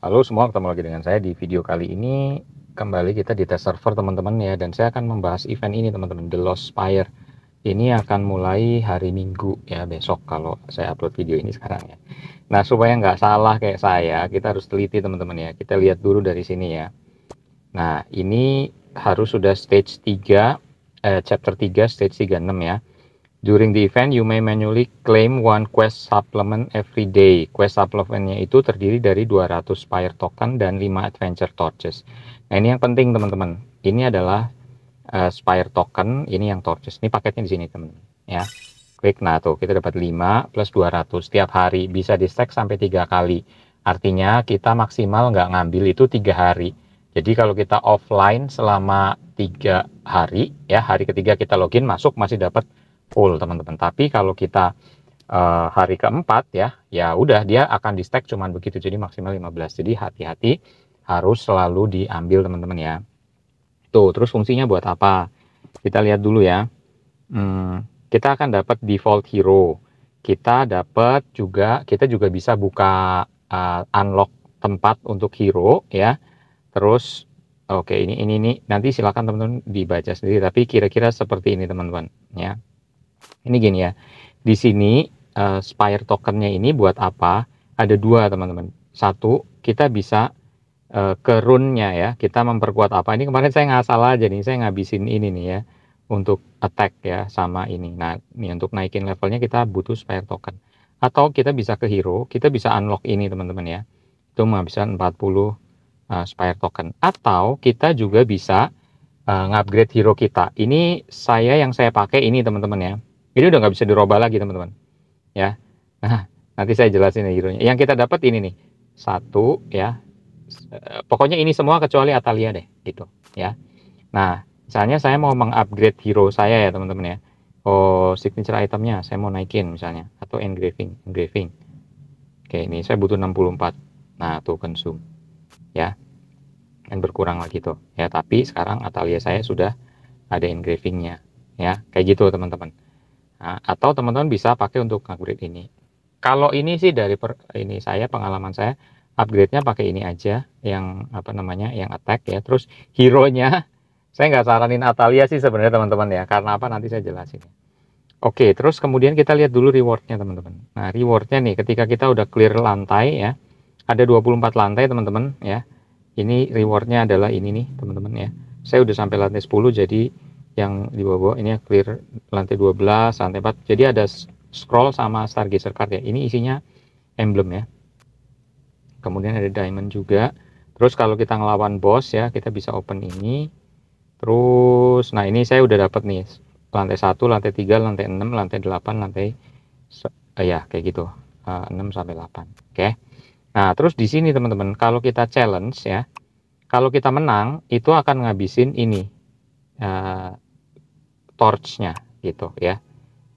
Halo semua, ketemu lagi dengan saya di video kali ini. Kembali kita di test server teman-teman ya, dan saya akan membahas event ini teman-teman, The Lost Spire. Ini akan mulai hari Minggu ya, besok kalau saya upload video ini sekarang ya. Nah, supaya nggak salah kayak saya, kita harus teliti teman-teman ya. Kita lihat dulu dari sini ya. Nah, ini harus sudah stage 3, eh, chapter 3, stage 36 ya. During the event, you may manually claim one quest supplement every day. Quest supplementnya itu terdiri dari 200 Spire Token dan 5 Adventure Torches. Nah, ini yang penting teman-teman. Ini adalah uh, Spire Token, ini yang Torches. Ini paketnya di sini teman-teman. Ya, klik. Nah, tuh kita dapat 5 plus 200 setiap hari. Bisa di stack sampai 3 kali. Artinya kita maksimal nggak ngambil itu 3 hari. Jadi kalau kita offline selama 3 hari, ya hari ketiga kita login masuk masih dapat full teman-teman. Tapi kalau kita uh, hari keempat ya, ya udah dia akan di stack cuman begitu. Jadi maksimal 15. Jadi hati-hati harus selalu diambil teman-teman ya. Tuh, terus fungsinya buat apa? Kita lihat dulu ya. Hmm, kita akan dapat default hero. Kita dapat juga kita juga bisa buka uh, unlock tempat untuk hero ya. Terus oke ini ini ini nanti silakan teman-teman dibaca sendiri tapi kira-kira seperti ini teman-teman ya. Ini gini ya. Di sini uh, Spire tokennya ini buat apa? Ada dua teman-teman. Satu, kita bisa uh, ke runnya ya. Kita memperkuat apa? Ini kemarin saya nggak salah jadi Saya ngabisin ini nih ya untuk attack ya sama ini. Nah, ini untuk naikin levelnya kita butuh Spire token. Atau kita bisa ke hero, kita bisa unlock ini teman-teman ya. Itu menghabiskan 40 uh, eh, spire token. Atau kita juga bisa uh, ngupgrade hero kita. Ini saya yang saya pakai ini teman-teman ya. Jadi udah nggak bisa diroba lagi teman-teman. Ya. Nah, nanti saya jelasin ya hero-nya. Yang kita dapat ini nih. Satu ya. Eh, pokoknya ini semua kecuali Atalia deh gitu ya. Nah, misalnya saya mau mengupgrade hero saya ya teman-teman ya. Oh, signature itemnya saya mau naikin misalnya atau engraving, engraving. Oke, ini saya butuh 64. Nah, tuh consume. Ya. Dan berkurang lagi tuh. Ya, tapi sekarang Atalia saya sudah ada engravingnya ya kayak gitu teman-teman Nah, atau teman-teman bisa pakai untuk upgrade ini. Kalau ini sih dari per, ini saya pengalaman saya upgrade-nya pakai ini aja yang apa namanya yang attack ya. Terus hero-nya saya nggak saranin Atalia sih sebenarnya teman-teman ya karena apa nanti saya jelasin. Oke, terus kemudian kita lihat dulu rewardnya teman-teman. Nah, rewardnya nih ketika kita udah clear lantai ya. Ada 24 lantai teman-teman ya. Ini rewardnya adalah ini nih teman-teman ya. Saya udah sampai lantai 10 jadi yang di bawah-bawah ini clear lantai 12, lantai 4. Jadi ada scroll sama stargazer card ya. Ini isinya emblem ya. Kemudian ada diamond juga. Terus kalau kita ngelawan bos ya, kita bisa open ini. Terus nah ini saya udah dapat nih. Lantai 1, lantai 3, lantai 6, lantai 8, lantai eh, ya kayak gitu. Uh, eh, 6 sampai 8. Oke. Okay. Nah, terus di sini teman-teman, kalau kita challenge ya. Kalau kita menang, itu akan ngabisin ini uh, torchnya gitu ya.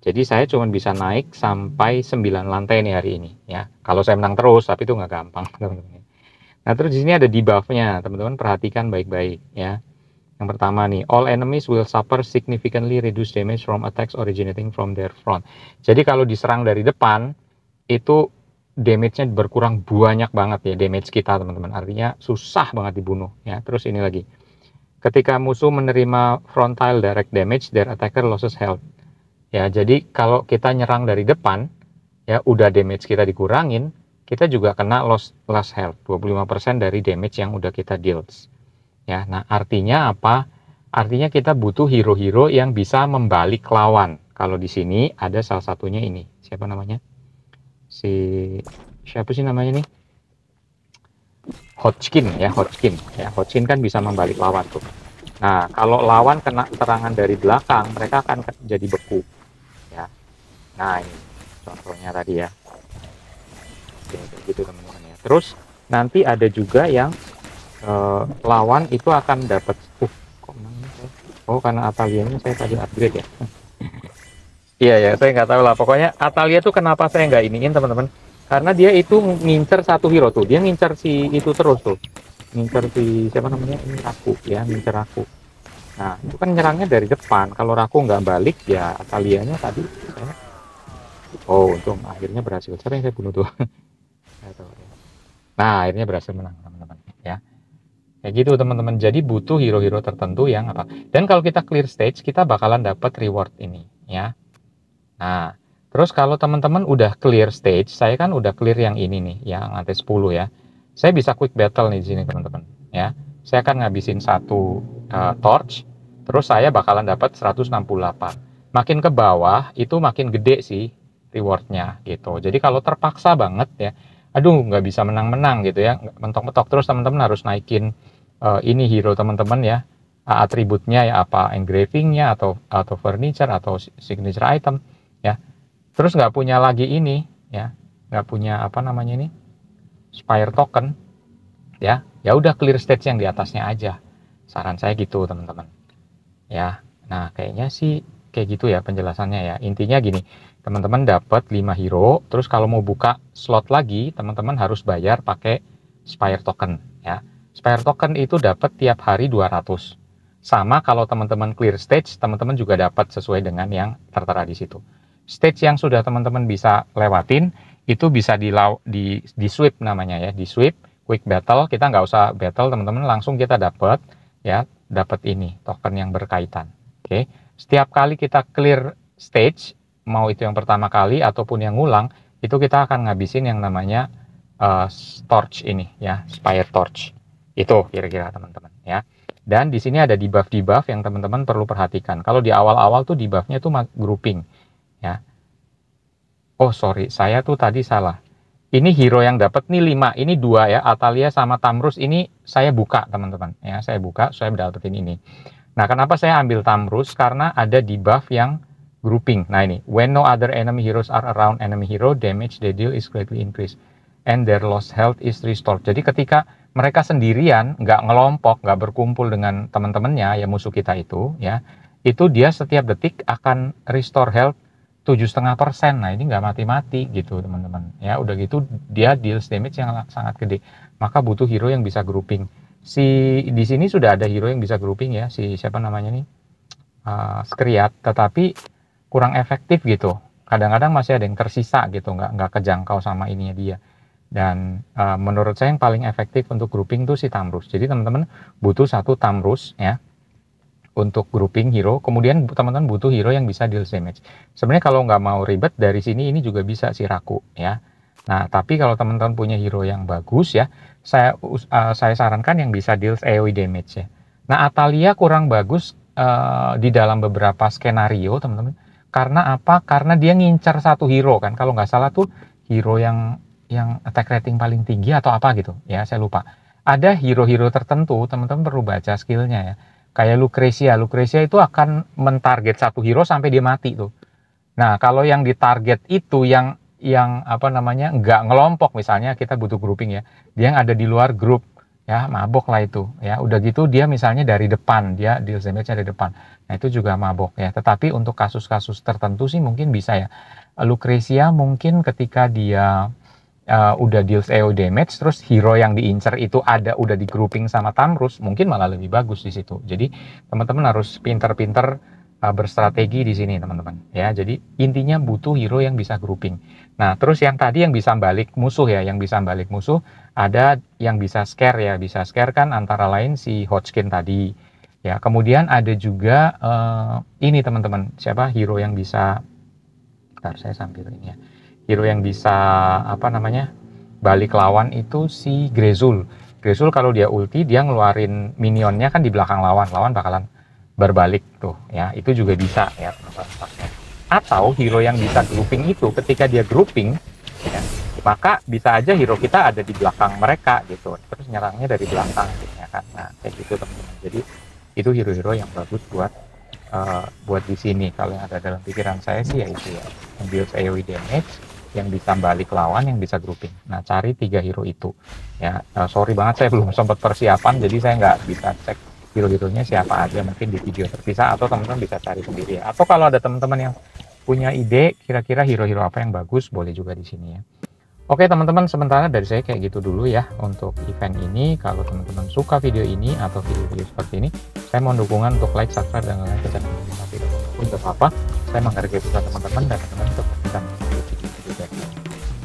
Jadi saya cuma bisa naik sampai 9 lantai nih hari ini ya. Kalau saya menang terus tapi itu nggak gampang teman-teman. Ya. Nah terus di sini ada debuffnya teman-teman perhatikan baik-baik ya. Yang pertama nih, all enemies will suffer significantly reduced damage from attacks originating from their front. Jadi kalau diserang dari depan itu damage-nya berkurang banyak banget ya damage kita teman-teman. Artinya susah banget dibunuh ya. Terus ini lagi Ketika musuh menerima frontal direct damage, their attacker loses health. Ya, jadi kalau kita nyerang dari depan, ya udah damage kita dikurangin, kita juga kena loss loss health 25% dari damage yang udah kita deals. Ya, nah artinya apa? Artinya kita butuh hero-hero yang bisa membalik lawan. Kalau di sini ada salah satunya ini. Siapa namanya? Si siapa sih namanya nih? Hodgkin ya Hodgkin ya Hodgkin kan bisa membalik lawan tuh nah kalau lawan kena serangan dari belakang mereka akan jadi beku ya nah ini contohnya tadi ya Oke, gitu teman-teman ya terus nanti ada juga yang eh, lawan itu akan dapat uh kok oh karena ataliannya saya tadi upgrade ya iya ya saya nggak tahu lah pokoknya atalia tuh kenapa saya nggak iniin teman-teman karena dia itu ngincer satu hero tuh dia ngincer si itu terus tuh ngincer si siapa namanya ini aku ya ngincer aku nah itu kan nyerangnya dari depan kalau aku nggak balik ya kaliannya tadi saya oh untung akhirnya berhasil siapa yang saya bunuh tuh ya. nah akhirnya berhasil menang teman-teman ya kayak gitu teman-teman jadi butuh hero-hero tertentu yang apa dan kalau kita clear stage kita bakalan dapat reward ini ya nah Terus kalau teman-teman udah clear stage, saya kan udah clear yang ini nih, yang lantai 10 ya. Saya bisa quick battle nih di sini teman-teman ya. Saya akan ngabisin satu uh, torch, terus saya bakalan dapat 168. Makin ke bawah itu makin gede sih rewardnya gitu. Jadi kalau terpaksa banget ya, aduh nggak bisa menang-menang gitu ya, mentok-mentok terus teman-teman harus naikin uh, ini hero teman-teman ya, eh, atributnya ya apa engravingnya atau atau furniture atau signature item terus nggak punya lagi ini ya nggak punya apa namanya ini Spire token ya ya udah clear stage yang di atasnya aja saran saya gitu teman-teman ya nah kayaknya sih kayak gitu ya penjelasannya ya intinya gini teman-teman dapat 5 hero terus kalau mau buka slot lagi teman-teman harus bayar pakai Spire token ya Spire token itu dapat tiap hari 200 sama kalau teman-teman clear stage teman-teman juga dapat sesuai dengan yang tertera di situ stage yang sudah teman-teman bisa lewatin itu bisa di, di, di sweep namanya ya, di sweep quick battle. Kita nggak usah battle teman-teman, langsung kita dapat ya, dapat ini token yang berkaitan. Oke, setiap kali kita clear stage, mau itu yang pertama kali ataupun yang ngulang, itu kita akan ngabisin yang namanya uh, torch ini ya, spire torch. Itu kira-kira teman-teman ya. Dan di sini ada debuff-debuff yang teman-teman perlu perhatikan. Kalau di awal-awal tuh debuffnya tuh grouping ya oh sorry saya tuh tadi salah ini hero yang dapat nih 5 ini dua ya Atalia sama Tamrus ini saya buka teman-teman ya saya buka saya dapetin ini nah kenapa saya ambil Tamrus karena ada di buff yang grouping nah ini when no other enemy heroes are around enemy hero damage they deal is greatly increased and their lost health is restored jadi ketika mereka sendirian nggak ngelompok nggak berkumpul dengan teman-temannya ya musuh kita itu ya itu dia setiap detik akan restore health tujuh setengah persen nah ini nggak mati-mati gitu teman-teman ya udah gitu dia deal damage yang sangat gede maka butuh hero yang bisa grouping si di sini sudah ada hero yang bisa grouping ya si siapa namanya nih uh, skriat tetapi kurang efektif gitu kadang-kadang masih ada yang tersisa gitu nggak nggak kejangkau sama ininya dia dan uh, menurut saya yang paling efektif untuk grouping tuh si Tamrus. Jadi teman-teman butuh satu Tamrus ya untuk grouping hero. Kemudian teman-teman butuh hero yang bisa deal damage. Sebenarnya kalau nggak mau ribet dari sini ini juga bisa si Raku ya. Nah, tapi kalau teman-teman punya hero yang bagus ya, saya uh, saya sarankan yang bisa deal AoE damage ya. Nah, Atalia kurang bagus uh, di dalam beberapa skenario, teman-teman. Karena apa? Karena dia ngincar satu hero kan. Kalau nggak salah tuh hero yang yang attack rating paling tinggi atau apa gitu ya, saya lupa. Ada hero-hero tertentu, teman-teman perlu baca skillnya ya Kayak Lucrecia, Lucrecia itu akan mentarget satu hero sampai dia mati tuh. Nah, kalau yang ditarget itu yang yang apa namanya nggak ngelompok misalnya kita butuh grouping ya dia yang ada di luar grup ya mabok lah itu ya udah gitu dia misalnya dari depan dia di damage dari depan nah itu juga mabok ya tetapi untuk kasus-kasus tertentu sih mungkin bisa ya Lucrecia mungkin ketika dia uh, udah deals EO damage terus hero yang diincer itu ada udah di grouping sama Tamrus mungkin malah lebih bagus di situ. Jadi teman-teman harus pinter-pinter uh, berstrategi di sini teman-teman ya. Jadi intinya butuh hero yang bisa grouping. Nah, terus yang tadi yang bisa balik musuh ya, yang bisa balik musuh ada yang bisa scare ya, bisa scare kan antara lain si Hodgkin tadi. Ya, kemudian ada juga uh, ini teman-teman, siapa hero yang bisa Bentar, saya sambil ini ya hero yang bisa apa namanya balik lawan itu si Grezul. Grezul kalau dia ulti dia ngeluarin minionnya kan di belakang lawan, lawan bakalan berbalik tuh ya. Itu juga bisa ya Atau hero yang bisa grouping itu ketika dia grouping ya, maka bisa aja hero kita ada di belakang mereka gitu. Terus nyerangnya dari belakang gitu ya kan. Nah, kayak gitu teman-teman. Jadi itu hero-hero yang bagus buat uh, buat di sini kalau yang ada dalam pikiran saya sih ya itu ya build AoE damage yang bisa balik lawan yang bisa grouping nah cari tiga hero itu ya uh, sorry banget saya belum sempat persiapan jadi saya nggak bisa cek hero hero-nya siapa aja mungkin di video terpisah atau teman-teman bisa cari sendiri ya atau kalau ada teman-teman yang punya ide kira-kira hero-hero apa yang bagus boleh juga di sini ya Oke teman-teman, sementara dari saya kayak gitu dulu ya untuk event ini. Kalau teman-teman suka video ini atau video-video seperti ini, saya mau dukungan untuk like, subscribe, dan lain-lain ke channel ini. apa-apa, saya menghargai juga teman-teman dan teman-teman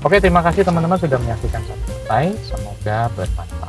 Oke, terima kasih teman-teman sudah menyaksikan sampai. Semoga bermanfaat.